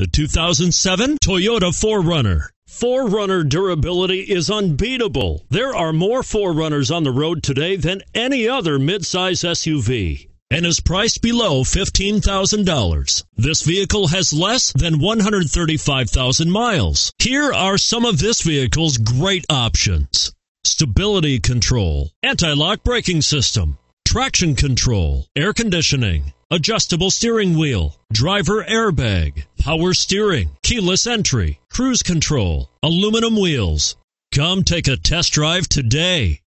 The 2007 Toyota 4Runner. 4Runner durability is unbeatable. There are more 4Runners on the road today than any other midsize SUV and is priced below $15,000. This vehicle has less than 135,000 miles. Here are some of this vehicle's great options. Stability control, anti-lock braking system, traction control, air conditioning, adjustable steering wheel, driver airbag, power steering, keyless entry, cruise control, aluminum wheels. Come take a test drive today.